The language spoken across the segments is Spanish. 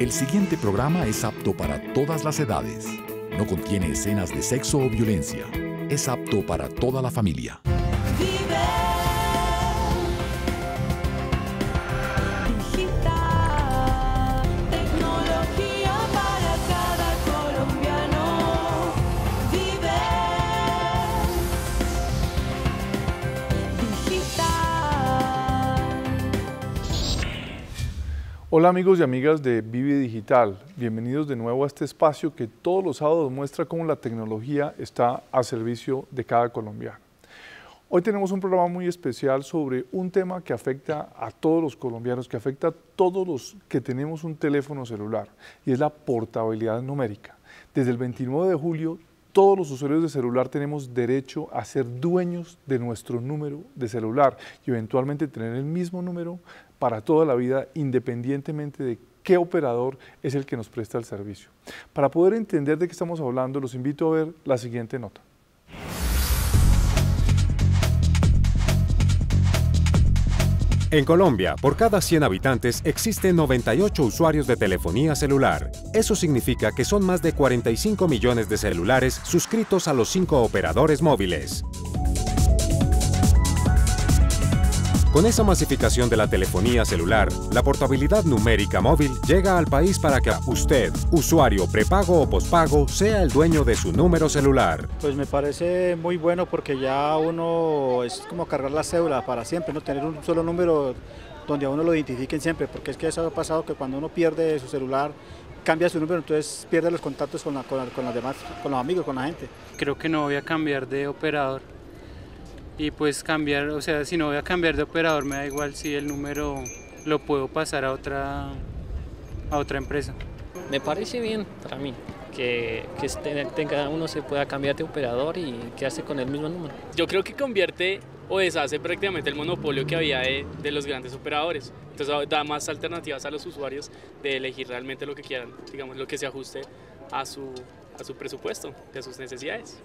El siguiente programa es apto para todas las edades. No contiene escenas de sexo o violencia. Es apto para toda la familia. Hola amigos y amigas de Vive Digital, bienvenidos de nuevo a este espacio que todos los sábados muestra cómo la tecnología está a servicio de cada colombiano. Hoy tenemos un programa muy especial sobre un tema que afecta a todos los colombianos, que afecta a todos los que tenemos un teléfono celular, y es la portabilidad numérica. Desde el 29 de julio, todos los usuarios de celular tenemos derecho a ser dueños de nuestro número de celular y eventualmente tener el mismo número para toda la vida, independientemente de qué operador es el que nos presta el servicio. Para poder entender de qué estamos hablando, los invito a ver la siguiente nota. En Colombia, por cada 100 habitantes existen 98 usuarios de telefonía celular. Eso significa que son más de 45 millones de celulares suscritos a los cinco operadores móviles. Con esa masificación de la telefonía celular, la portabilidad numérica móvil llega al país para que usted, usuario prepago o pospago, sea el dueño de su número celular. Pues me parece muy bueno porque ya uno es como cargar la cédula para siempre, no tener un solo número donde a uno lo identifiquen siempre, porque es que eso ha pasado que cuando uno pierde su celular, cambia su número, entonces pierde los contactos con, la, con, demás, con los amigos, con la gente. Creo que no voy a cambiar de operador y pues cambiar, o sea, si no voy a cambiar de operador me da igual si el número lo puedo pasar a otra, a otra empresa. Me parece bien para mí que, que uno se pueda cambiar de operador y hace con el mismo número. Yo creo que convierte o deshace prácticamente el monopolio que había de, los grandes operadores. Entonces da más alternativas a los usuarios de elegir realmente lo que quieran, digamos, lo que se ajuste a su, a su presupuesto, a sus necesidades.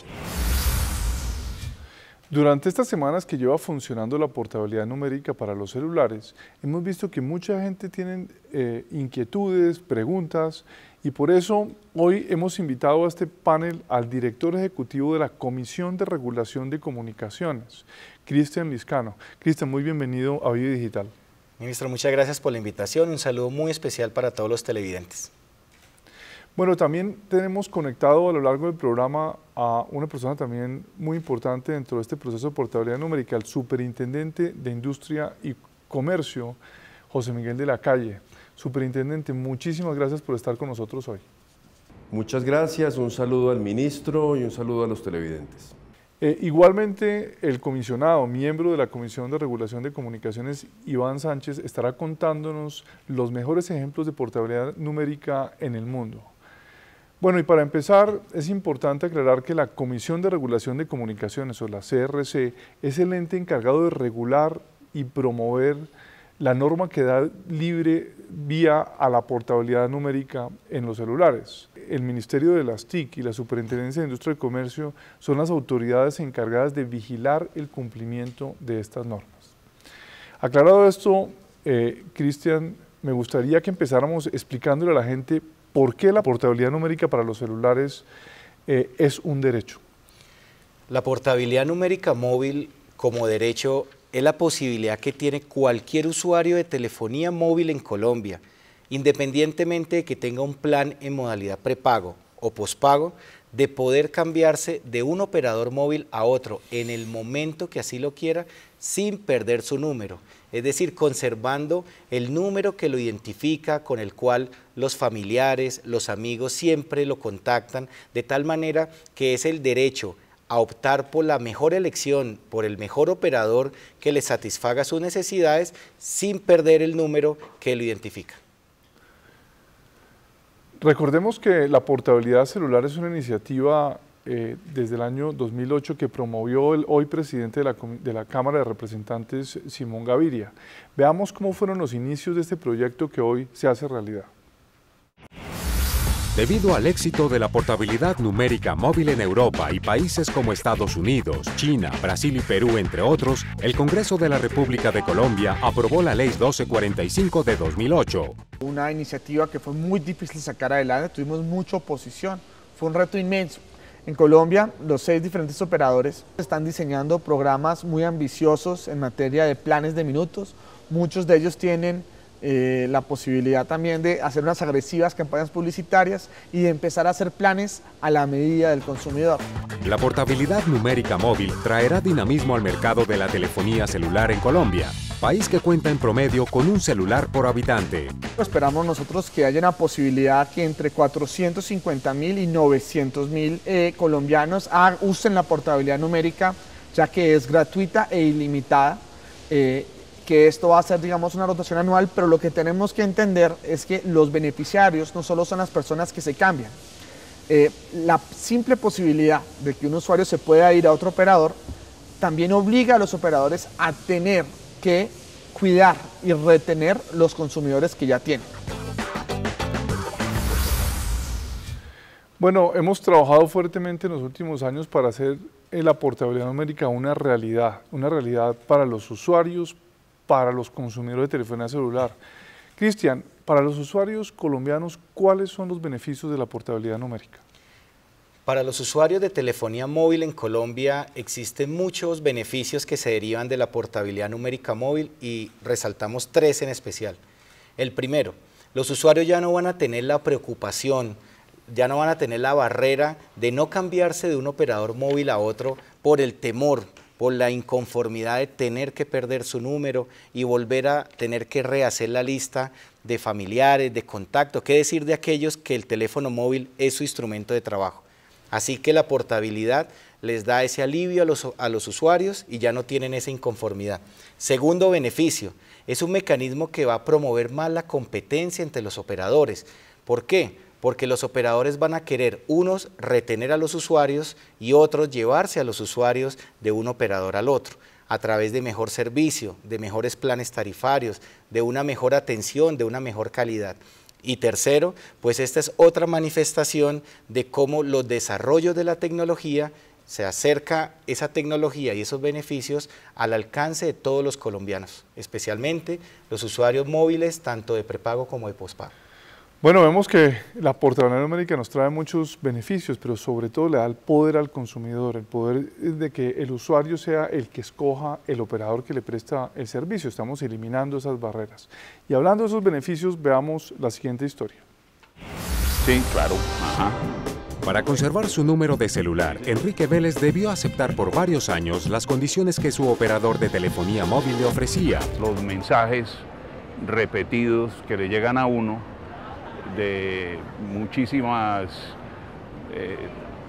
Durante estas semanas que lleva funcionando la portabilidad numérica para los celulares, hemos visto que mucha gente tiene eh, inquietudes, preguntas, y por eso hoy hemos invitado a este panel al director ejecutivo de la Comisión de Regulación de Comunicaciones, Cristian Liscano. Cristian, muy bienvenido a Vivi Digital. Ministro, muchas gracias por la invitación. Un saludo muy especial para todos los televidentes. Bueno, también tenemos conectado a lo largo del programa a una persona también muy importante dentro de este proceso de portabilidad numérica, el superintendente de Industria y Comercio, José Miguel de la Calle. Superintendente, muchísimas gracias por estar con nosotros hoy. Muchas gracias, un saludo al ministro y un saludo a los televidentes. Eh, igualmente, el comisionado, miembro de la Comisión de Regulación de Comunicaciones, Iván Sánchez, estará contándonos los mejores ejemplos de portabilidad numérica en el mundo. Bueno, y para empezar, es importante aclarar que la Comisión de Regulación de Comunicaciones, o la CRC, es el ente encargado de regular y promover la norma que da libre vía a la portabilidad numérica en los celulares. El Ministerio de las TIC y la Superintendencia de Industria y Comercio son las autoridades encargadas de vigilar el cumplimiento de estas normas. Aclarado esto, eh, Cristian, me gustaría que empezáramos explicándole a la gente ¿Por qué la portabilidad numérica para los celulares eh, es un derecho? La portabilidad numérica móvil como derecho es la posibilidad que tiene cualquier usuario de telefonía móvil en Colombia, independientemente de que tenga un plan en modalidad prepago o pospago, de poder cambiarse de un operador móvil a otro en el momento que así lo quiera sin perder su número, es decir, conservando el número que lo identifica, con el cual los familiares, los amigos siempre lo contactan, de tal manera que es el derecho a optar por la mejor elección, por el mejor operador que le satisfaga sus necesidades sin perder el número que lo identifica. Recordemos que la portabilidad celular es una iniciativa eh, desde el año 2008 que promovió el hoy presidente de la, de la, Cámara de Representantes, Simón Gaviria. Veamos cómo fueron los inicios de este proyecto que hoy se hace realidad. Debido al éxito de la portabilidad numérica móvil en Europa y países como Estados Unidos, China, Brasil y Perú, entre otros, el Congreso de la República de Colombia aprobó la Ley 1245 de 2008. Una iniciativa que fue muy difícil sacar adelante, tuvimos mucha oposición, fue un reto inmenso. En Colombia, los seis diferentes operadores están diseñando programas muy ambiciosos en materia de planes de minutos. Muchos de ellos tienen eh, la posibilidad también de hacer unas agresivas campañas publicitarias y de empezar a hacer planes a la medida del consumidor. La portabilidad numérica móvil traerá dinamismo al mercado de la telefonía celular en Colombia país que cuenta en promedio con un celular por habitante. Esperamos nosotros que haya una posibilidad que entre 450 mil y 900 mil eh, colombianos ah, usen la portabilidad numérica, ya que es gratuita e ilimitada. Eh, que esto va a ser, digamos, una rotación anual, pero lo que tenemos que entender es que los beneficiarios no solo son las personas que se cambian. Eh, la simple posibilidad de que un usuario se pueda ir a otro operador también obliga a los operadores a tener que cuidar y retener los consumidores que ya tienen. Bueno, hemos trabajado fuertemente en los últimos años para hacer la portabilidad numérica una realidad, una realidad para los usuarios, para los consumidores de telefonía celular. Cristian, para los usuarios colombianos, ¿cuáles son los beneficios de la portabilidad numérica? Para los usuarios de telefonía móvil en Colombia existen muchos beneficios que se derivan de la portabilidad numérica móvil y resaltamos tres en especial. El primero, los usuarios ya no van a tener la preocupación, ya no van a tener la barrera de no cambiarse de un operador móvil a otro por el temor, por la inconformidad de tener que perder su número y volver a tener que rehacer la lista de familiares, de contactos, qué decir de aquellos que el teléfono móvil es su instrumento de trabajo. Así que la portabilidad les da ese alivio a los, usuarios y ya no tienen esa inconformidad. Segundo beneficio, es un mecanismo que va a promover más la competencia entre los operadores. ¿Por qué? Porque los operadores van a querer unos retener a los usuarios y otros llevarse a los usuarios de un operador al otro a través de mejor servicio, de mejores planes tarifarios, de una mejor atención, de una mejor calidad. Y tercero, pues esta es otra manifestación de cómo los desarrollos de la tecnología se acerca esa tecnología y esos beneficios al alcance de todos los colombianos, especialmente los usuarios móviles, tanto de prepago como de pospago. Bueno, vemos que la portabilidad numérica nos trae muchos beneficios, pero sobre todo le da el poder al consumidor, el poder de que el usuario sea el que escoja el operador que le presta el servicio. Estamos eliminando esas barreras. Y hablando de esos beneficios, veamos la siguiente historia. Sí, claro. Para conservar su número de celular, Enrique Vélez debió aceptar por varios años las condiciones que su operador de telefonía móvil le ofrecía. Los mensajes repetidos que le llegan a uno de muchísimas eh,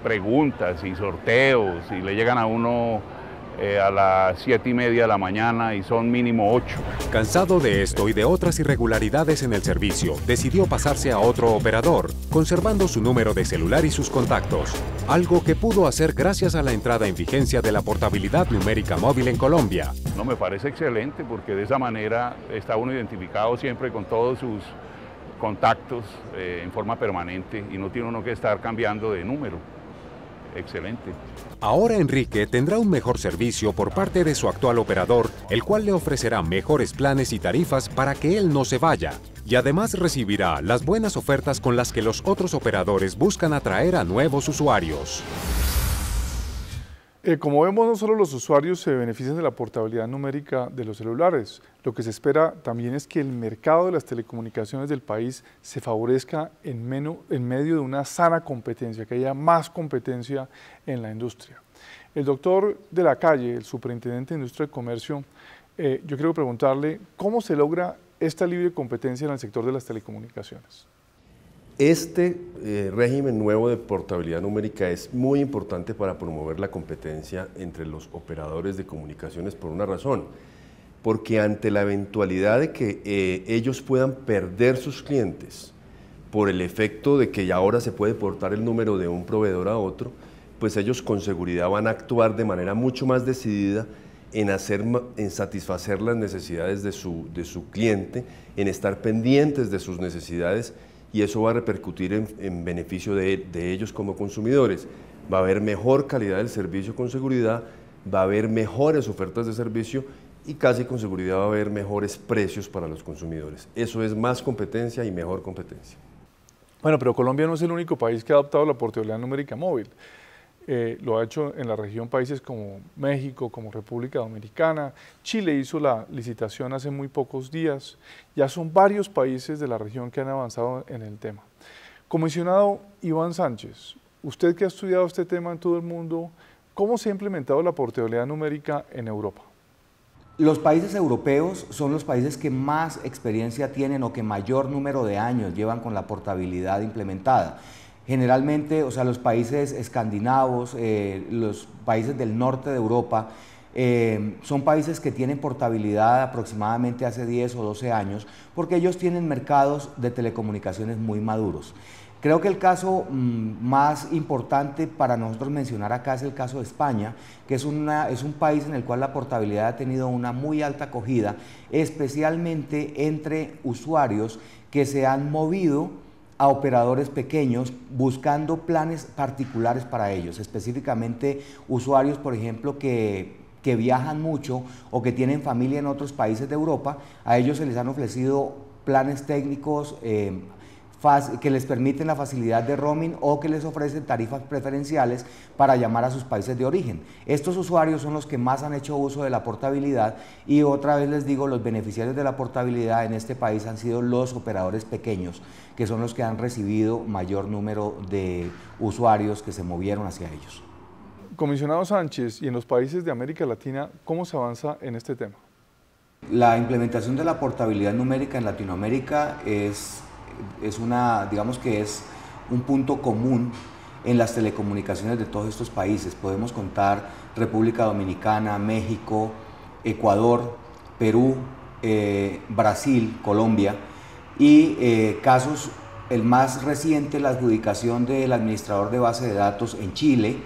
preguntas y sorteos y le llegan a uno eh, a las siete y media de la mañana y son mínimo ocho. Cansado de esto y de otras irregularidades en el servicio, decidió pasarse a otro operador, conservando su número de celular y sus contactos, algo que pudo hacer gracias a la entrada en vigencia de la portabilidad numérica móvil en Colombia. No me parece excelente porque de esa manera está uno identificado siempre con todos sus contactos eh, en forma permanente y no tiene uno que estar cambiando de número. Excelente. Ahora Enrique tendrá un mejor servicio por parte de su actual operador, el cual le ofrecerá mejores planes y tarifas para que él no se vaya. Y además recibirá las buenas ofertas con las que los otros operadores buscan atraer a nuevos usuarios. Eh, como vemos, no solo los usuarios se benefician de la portabilidad numérica de los celulares, lo que se espera también es que el mercado de las telecomunicaciones del país se favorezca en, medio de una sana competencia, que haya más competencia en la industria. El doctor de la calle, el superintendente de Industria y Comercio, eh, yo quiero preguntarle cómo se logra esta libre competencia en el sector de las telecomunicaciones. Este eh, régimen nuevo de portabilidad numérica es muy importante para promover la competencia entre los operadores de comunicaciones por una razón, porque ante la eventualidad de que eh, ellos puedan perder sus clientes por el efecto de que ya ahora se puede portar el número de un proveedor a otro, pues ellos con seguridad van a actuar de manera mucho más decidida en, hacer, en satisfacer las necesidades de su, de su cliente, en estar pendientes de sus necesidades y eso va a repercutir en, beneficio de, de ellos como consumidores. Va a haber mejor calidad del servicio con seguridad, va a haber mejores ofertas de servicio y casi con seguridad va a haber mejores precios para los consumidores. Eso es más competencia y mejor competencia. Bueno, pero Colombia no es el único país que ha adoptado la portabilidad numérica móvil. Eh, lo ha hecho en la región países como México, como República Dominicana, Chile hizo la licitación hace muy pocos días, ya son varios países de la región que han avanzado en el tema. Comisionado Iván Sánchez, usted que ha estudiado este tema en todo el mundo, ¿cómo se ha implementado la portabilidad numérica en Europa? Los países europeos son los países que más experiencia tienen o que mayor número de años llevan con la portabilidad implementada. Generalmente, o sea, los países escandinavos, eh, los países del norte de Europa, eh, son países que tienen portabilidad aproximadamente hace 10 o 12 años, porque ellos tienen mercados de telecomunicaciones muy maduros. Creo que el caso mm, más importante para nosotros mencionar acá es el caso de España, que es, una, es un país en el cual la portabilidad ha tenido una muy alta acogida, especialmente entre usuarios que se han movido a operadores pequeños buscando planes particulares para ellos, específicamente usuarios, por ejemplo, que, viajan mucho o que tienen familia en otros países de Europa, a ellos se les han ofrecido planes técnicos eh, que les permiten la facilidad de roaming o que les ofrecen tarifas preferenciales para llamar a sus países de origen. Estos usuarios son los que más han hecho uso de la portabilidad y otra vez les digo, los beneficiarios de la portabilidad en este país han sido los operadores pequeños, que son los que han recibido mayor número de usuarios que se movieron hacia ellos. Comisionado Sánchez, y en los países de América Latina, ¿cómo se avanza en este tema? La implementación de la portabilidad numérica en Latinoamérica es es una, digamos que es un punto común en las telecomunicaciones de todos estos países. Podemos contar República Dominicana, México, Ecuador, Perú, eh, Brasil, Colombia y eh, casos, el más reciente, la adjudicación del administrador de base de datos en Chile,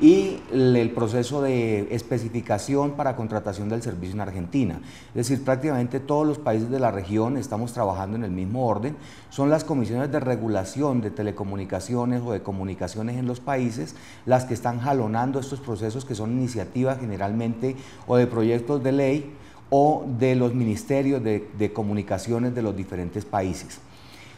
y el proceso de especificación para contratación del servicio en Argentina. Es decir, prácticamente todos los países de la región estamos trabajando en el mismo orden. Son las comisiones de regulación de telecomunicaciones o de comunicaciones en los países las que están jalonando estos procesos que son iniciativas generalmente o de proyectos de ley o de los ministerios de, comunicaciones de los diferentes países.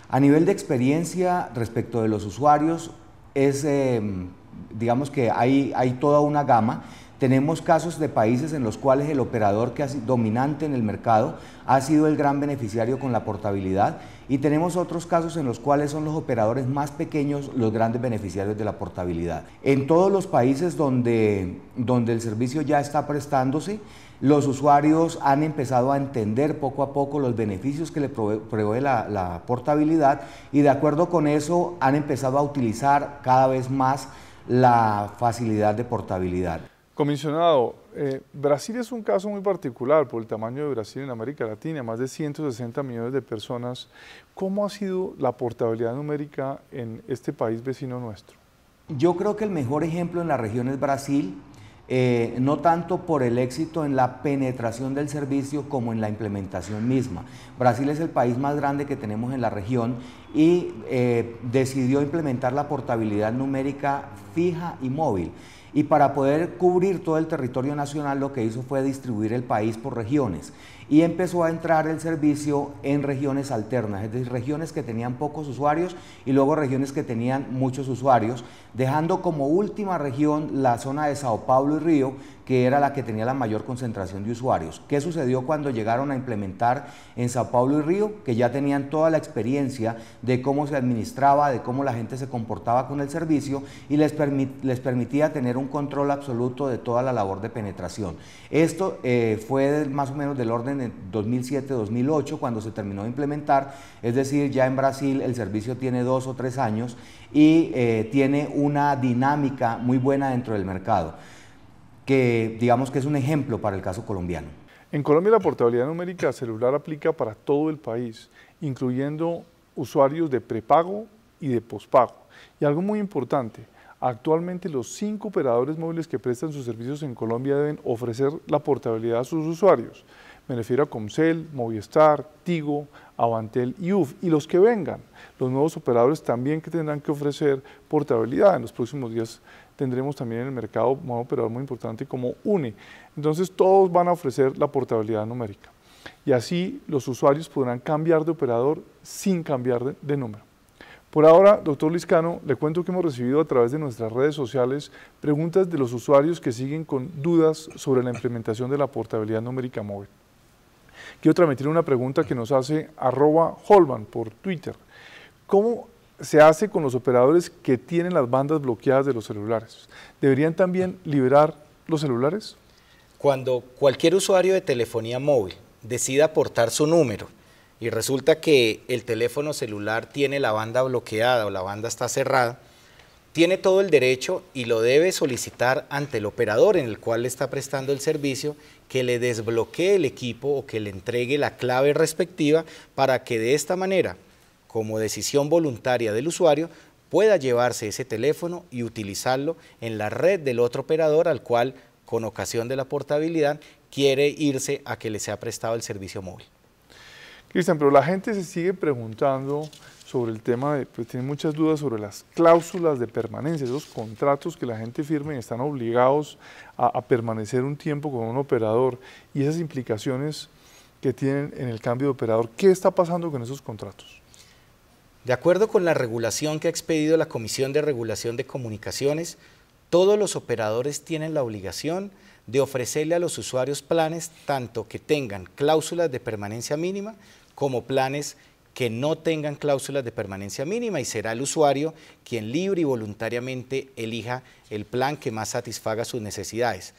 A nivel de experiencia respecto de los usuarios, es em, digamos que hay, hay toda una gama. Tenemos casos de países en los cuales el operador que ha dominante en el mercado ha sido el gran beneficiario con la portabilidad y tenemos otros casos en los cuales son los operadores más pequeños los grandes beneficiarios de la portabilidad. En todos los países donde, donde el servicio ya está prestándose, los usuarios han empezado a entender poco a poco los beneficios que le provee la, la portabilidad y de acuerdo con eso han empezado a utilizar cada vez más la facilidad de portabilidad. Comisionado, eh, Brasil es un caso muy particular por el tamaño de Brasil en América Latina, más de 160 millones de personas. ¿Cómo ha sido la portabilidad numérica en este país vecino nuestro? Yo creo que el mejor ejemplo en la región es Brasil, eh, no tanto por el éxito en la penetración del servicio como en la implementación misma. Brasil es el país más grande que tenemos en la región y eh, decidió implementar la portabilidad numérica fija y móvil. Y para poder cubrir todo el territorio nacional lo que hizo fue distribuir el país por regiones y empezó a entrar el servicio en regiones alternas, es decir, regiones que tenían pocos usuarios y luego regiones que tenían muchos usuarios, dejando como última región la zona de Sao Paulo y Río, que era la que tenía la mayor concentración de usuarios. ¿Qué sucedió cuando llegaron a implementar en Sao Paulo y Río? Que ya tenían toda la experiencia de cómo se administraba, de cómo la gente se comportaba con el servicio y les, les permitía tener un control absoluto de toda la labor de penetración. Esto eh, fue más o menos del orden en 2007-2008 cuando se terminó de implementar, es decir, ya en Brasil el servicio tiene dos o tres años y eh, tiene una dinámica muy buena dentro del mercado, que digamos que es un ejemplo para el caso colombiano. En Colombia la portabilidad numérica celular aplica para todo el país, incluyendo usuarios de prepago y de pospago. Y algo muy importante, actualmente los cinco operadores móviles que prestan sus servicios en Colombia deben ofrecer la portabilidad a sus usuarios me refiero a Comcel, Movistar, Tigo, Avantel y UF, y los que vengan, los nuevos operadores también que tendrán que ofrecer portabilidad. En los próximos días tendremos también en el mercado un operador muy importante como UNE. Entonces todos van a ofrecer la portabilidad numérica. Y así los usuarios podrán cambiar de operador sin cambiar de, de número. Por ahora, doctor Liscano, le cuento que hemos recibido a través de nuestras redes sociales preguntas de los usuarios que siguen con dudas sobre la implementación de la portabilidad numérica móvil. Quiero transmitir una pregunta que nos hace arroba Holman por Twitter. ¿Cómo se hace con los operadores que tienen las bandas bloqueadas de los celulares? ¿Deberían también liberar los celulares? Cuando cualquier usuario de telefonía móvil decida aportar su número y resulta que el teléfono celular tiene la banda bloqueada o la banda está cerrada, tiene todo el derecho y lo debe solicitar ante el operador en el cual le está prestando el servicio que le desbloquee el equipo o que le entregue la clave respectiva para que de esta manera, como decisión voluntaria del usuario, pueda llevarse ese teléfono y utilizarlo en la red del otro operador al cual, con ocasión de la portabilidad, quiere irse a que le sea prestado el servicio móvil. Cristian, pero la gente se sigue preguntando sobre el tema de, pues tienen muchas dudas sobre las cláusulas de permanencia, esos contratos que la gente firma y están obligados a, permanecer un tiempo con un operador y esas implicaciones que tienen en el cambio de operador. ¿Qué está pasando con esos contratos? De acuerdo con la regulación que ha expedido la Comisión de Regulación de Comunicaciones, todos los operadores tienen la obligación de ofrecerle a los usuarios planes tanto que tengan cláusulas de permanencia mínima como planes que no tengan cláusulas de permanencia mínima y será el usuario quien libre y voluntariamente elija el plan que más satisfaga sus necesidades.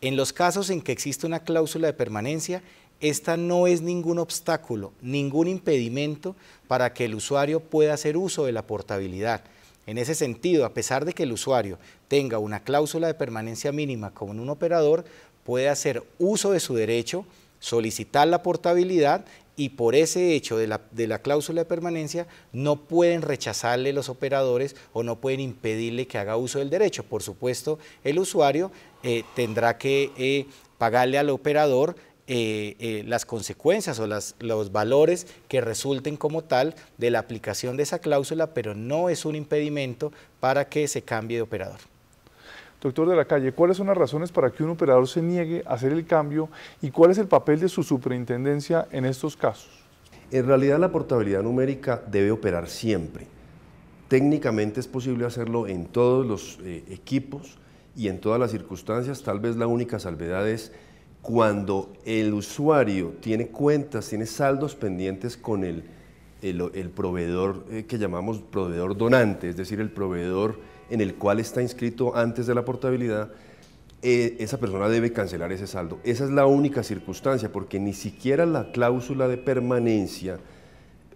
En los casos en que existe una cláusula de permanencia, esta no es ningún obstáculo, ningún impedimento para que el usuario pueda hacer uso de la portabilidad. En ese sentido, a pesar de que el usuario tenga una cláusula de permanencia mínima con un operador, puede hacer uso de su derecho solicitar la portabilidad y por ese hecho de la, cláusula de permanencia no pueden rechazarle los operadores o no pueden impedirle que haga uso del derecho. Por supuesto, el usuario eh, tendrá que eh, pagarle al operador eh, las consecuencias o los valores que resulten como tal de la aplicación de esa cláusula, pero no es un impedimento para que se cambie de operador. Doctor de la Calle, ¿cuáles son las razones para que un operador se niegue a hacer el cambio y cuál es el papel de su superintendencia en estos casos? En realidad la portabilidad numérica debe operar siempre. Técnicamente es posible hacerlo en todos los eh, equipos y en todas las circunstancias. Tal vez la única salvedad es cuando el usuario tiene cuentas, tiene saldos pendientes con el, proveedor eh, que llamamos proveedor donante, es decir, el proveedor en el cual está inscrito antes de la portabilidad, eh, esa persona debe cancelar ese saldo. Esa es la única circunstancia, porque ni siquiera la cláusula de permanencia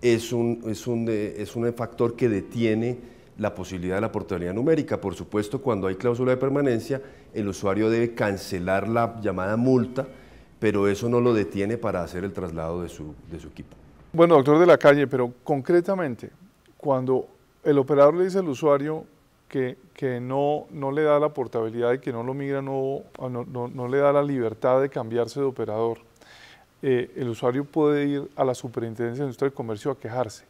es un, es un, eh, es un factor que detiene la posibilidad de la portabilidad numérica. Por supuesto, cuando hay cláusula de permanencia, el usuario debe cancelar la llamada multa, pero eso no lo detiene para hacer el traslado de su, de su equipo. Bueno, doctor de la calle, pero concretamente, cuando el operador le dice al usuario, que, no, no, le da la portabilidad y que no lo migra, no, ah, no, le da la libertad de cambiarse de operador. Eh, el usuario puede ir a la Superintendencia de Industria de Comercio a quejarse.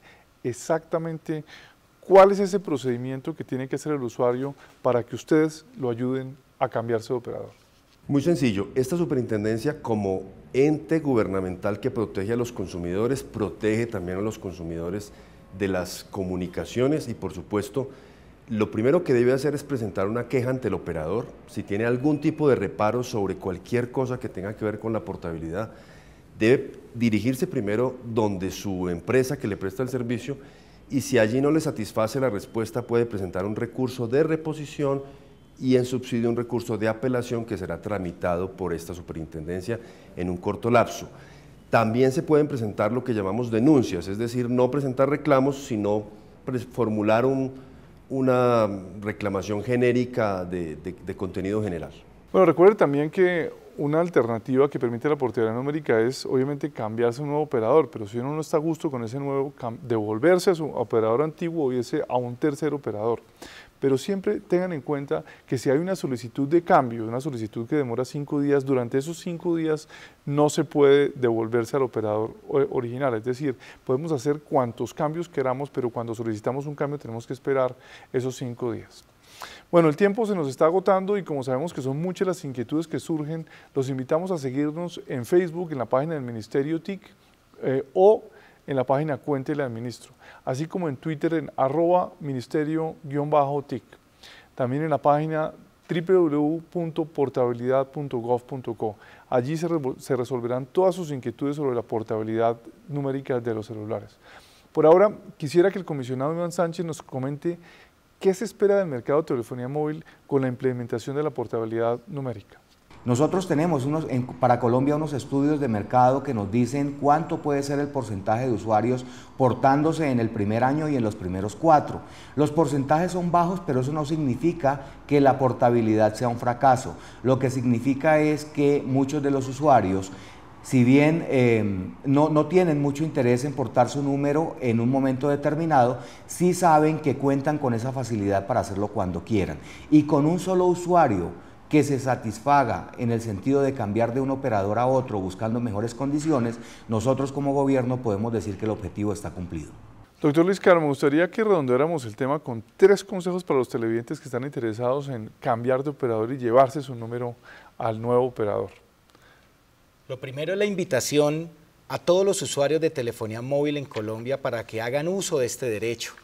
Exactamente, ¿cuál es ese procedimiento que tiene que hacer el usuario para que ustedes lo ayuden a cambiarse de operador? Muy sencillo, esta superintendencia como ente gubernamental que protege a los consumidores, protege también a los consumidores de las comunicaciones y por supuesto lo primero que debe hacer es presentar una queja ante el operador si tiene algún tipo de reparo sobre cualquier cosa que tenga que ver con la portabilidad. Debe dirigirse primero donde su empresa que le presta el servicio y si allí no le satisface la respuesta puede presentar un recurso de reposición y en subsidio un recurso de apelación que será tramitado por esta superintendencia en un corto lapso. También se pueden presentar lo que llamamos denuncias, es decir, no presentar reclamos, sino formular un, una reclamación genérica de, contenido general. Bueno, recuerde también que una alternativa que permite la portabilidad numérica es obviamente cambiarse a un nuevo operador, pero si uno no está a gusto con ese nuevo, devolverse a su operador antiguo o irse a un tercer operador pero siempre tengan en cuenta que si hay una solicitud de cambio, una solicitud que demora cinco días, durante esos cinco días no se puede devolverse al operador original, es decir, podemos hacer cuantos cambios queramos, pero cuando solicitamos un cambio tenemos que esperar esos cinco días. Bueno, el tiempo se nos está agotando y como sabemos que son muchas las inquietudes que surgen, los invitamos a seguirnos en Facebook, en la página del Ministerio TIC eh, o en la página Cuéntele al Ministro, así como en Twitter en arroba ministerio-tic. También en la página www.portabilidad.gov.co. Allí se, se resolverán todas sus inquietudes sobre la portabilidad numérica de los celulares. Por ahora, quisiera que el comisionado Iván Sánchez nos comente qué se espera del mercado de telefonía móvil con la implementación de la portabilidad numérica. Nosotros tenemos unos, para Colombia unos estudios de mercado que nos dicen cuánto puede ser el porcentaje de usuarios portándose en el primer año y en los primeros cuatro. Los porcentajes son bajos, pero eso no significa que la portabilidad sea un fracaso. Lo que significa es que muchos de los usuarios si bien em, no, no, tienen mucho interés en portar su número en un momento determinado, sí saben que cuentan con esa facilidad para hacerlo cuando quieran. Y con un solo usuario que se satisfaga en el sentido de cambiar de un operador a otro buscando mejores condiciones, nosotros como gobierno podemos decir que el objetivo está cumplido. Doctor Luis Caro, me gustaría que redondeáramos el tema con tres consejos para los televidentes que están interesados en cambiar de operador y llevarse su número al nuevo operador. Lo primero es la invitación a todos los usuarios de telefonía móvil en Colombia para que hagan uso de este derecho.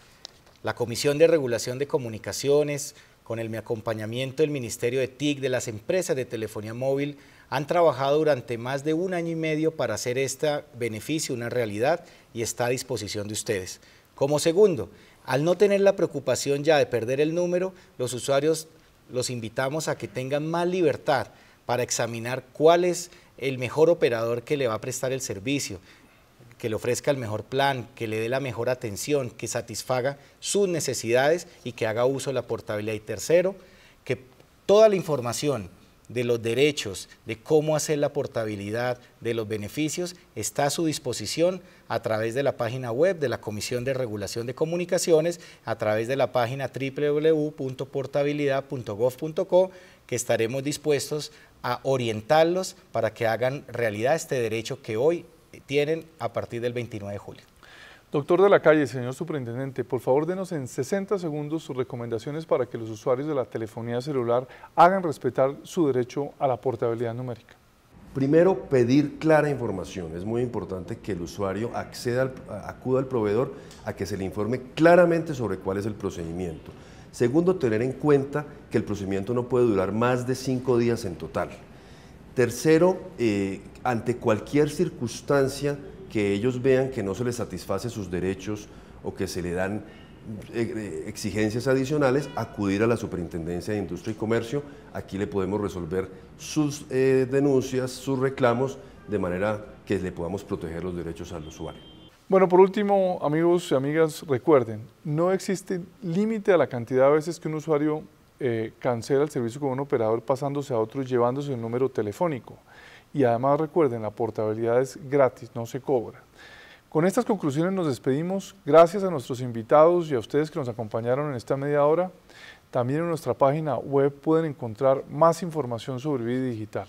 La Comisión de Regulación de Comunicaciones con el acompañamiento del Ministerio de TIC, de las empresas de telefonía móvil, han trabajado durante más de un año y medio para hacer este beneficio una realidad y está a disposición de ustedes. Como segundo, al no tener la preocupación ya de perder el número, los usuarios los invitamos a que tengan más libertad para examinar cuál es el mejor operador que le va a prestar el servicio, que le ofrezca el mejor plan, que le dé la mejor atención, que satisfaga sus necesidades y que haga uso de la portabilidad. Y tercero, que toda la información de los derechos, de cómo hacer la portabilidad, de los beneficios, está a su disposición a través de la página web de la Comisión de Regulación de Comunicaciones, a través de la página www.portabilidad.gov.co, que estaremos dispuestos a orientarlos para que hagan realidad este derecho que hoy tienen a partir del 29 de julio. Doctor de la calle, señor superintendente, por favor denos en 60 segundos sus recomendaciones para que los usuarios de la telefonía celular hagan respetar su derecho a la portabilidad numérica. Primero, pedir clara información. Es muy importante que el usuario acceda al, acuda al proveedor a que se le informe claramente sobre cuál es el procedimiento. Segundo, tener en cuenta que el procedimiento no puede durar más de cinco días en total. Tercero, eh, ante cualquier circunstancia que ellos vean que no se les satisface sus derechos o que se le dan eh, eh, exigencias adicionales, acudir a la Superintendencia de Industria y Comercio. Aquí le podemos resolver sus denuncias, sus reclamos, de manera que le podamos proteger los derechos al usuario. Bueno, por último, amigos y amigas, recuerden, no existe límite a la cantidad de veces que un usuario eh, cancela el servicio con un operador pasándose a otro llevándose el número telefónico. Y además recuerden, la portabilidad es gratis, no se cobra. Con estas conclusiones nos despedimos. Gracias a nuestros invitados y a ustedes que nos acompañaron en esta media hora. También en nuestra página web pueden encontrar más información sobre vida digital.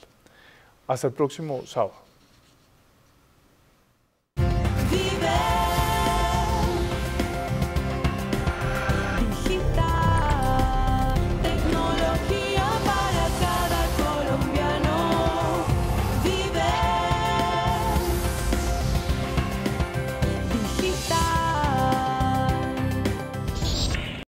Hasta el próximo sábado.